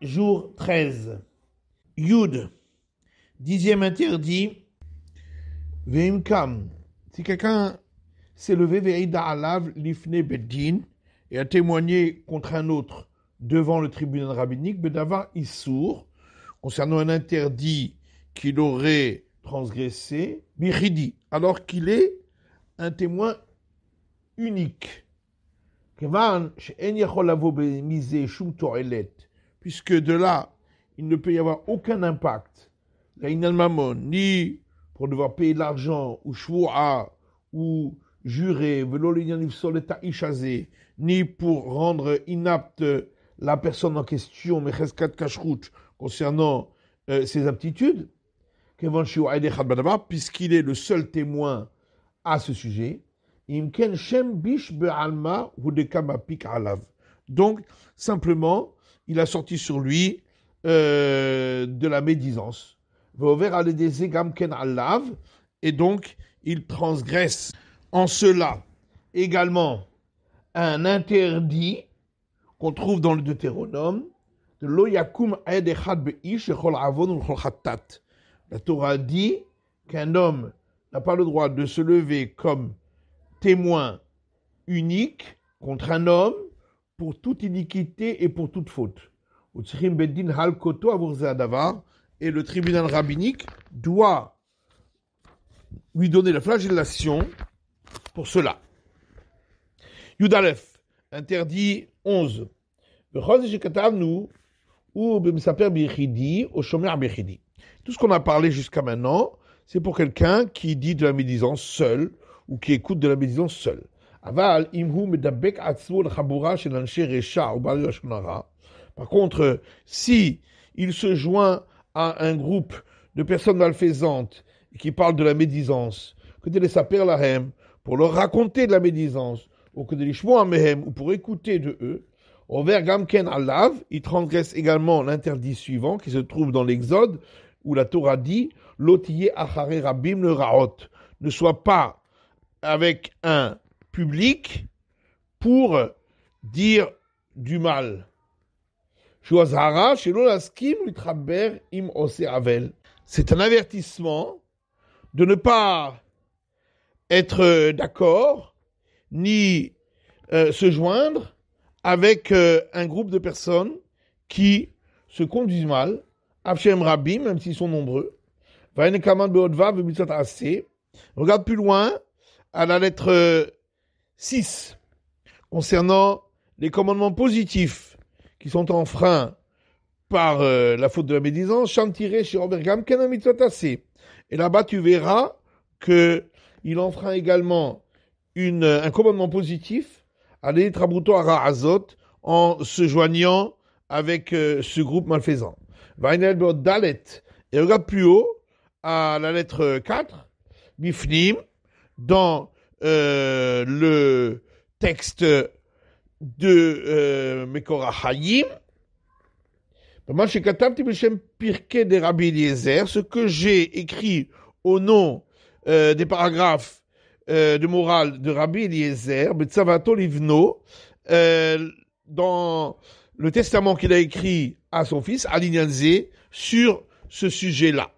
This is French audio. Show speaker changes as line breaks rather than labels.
jour 13. Yud, dixième interdit. Veimkam, si quelqu'un s'est levé, Veida Alav, Lifne beddin, et a témoigné contre un autre devant le tribunal rabbinique, il Issour, concernant un interdit qu'il aurait transgressé, Biridi, alors qu'il est un témoin unique. Puisque de là, il ne peut y avoir aucun impact, ni pour devoir payer de l'argent, ou ou jurer, ni pour rendre inapte la personne en question, concernant euh, ses aptitudes, puisqu'il est le seul témoin à ce sujet. Donc, simplement, il a sorti sur lui euh, de la médisance. Et donc, il transgresse en cela également un interdit qu'on trouve dans le Deutéronome. La Torah dit qu'un homme n'a pas le droit de se lever comme témoin unique contre un homme pour toute iniquité et pour toute faute. Et le tribunal rabbinique doit lui donner la flagellation pour cela. Yudalef, interdit 11. Tout ce qu'on a parlé jusqu'à maintenant, c'est pour quelqu'un qui dit de la médisance seul, ou qui écoute de la médisance seul. Aval, Par contre, euh, si il se joint à un groupe de personnes malfaisantes qui parlent de la médisance, que de les saper pour leur raconter de la médisance, ou que de ou pour écouter de eux, Over Gamken Alav, il transgresse également l'interdit suivant qui se trouve dans l'Exode, où la Torah dit rabim le raot. Ne sois pas avec un public pour dire du mal. C'est un avertissement de ne pas être d'accord ni euh, se joindre avec euh, un groupe de personnes qui se conduisent mal, Afshem Rabbi, même s'ils sont nombreux. Regarde plus loin, à la lettre 6 euh, concernant les commandements positifs qui sont enfreints par euh, la faute de la médisance, chantiré chez Robert Et là-bas, tu verras que il enfreint également une, un commandement positif à à Azot en se joignant avec euh, ce groupe malfaisant. Dalet. Et regarde plus haut, à la lettre 4, Bifnim, dans euh, le texte de euh, Hayim, bah, ce que j'ai écrit au nom euh, des paragraphes euh, de morale de Rabbi Eliezer, dans le testament qu'il a écrit à son fils, Alinyanze, sur ce sujet-là.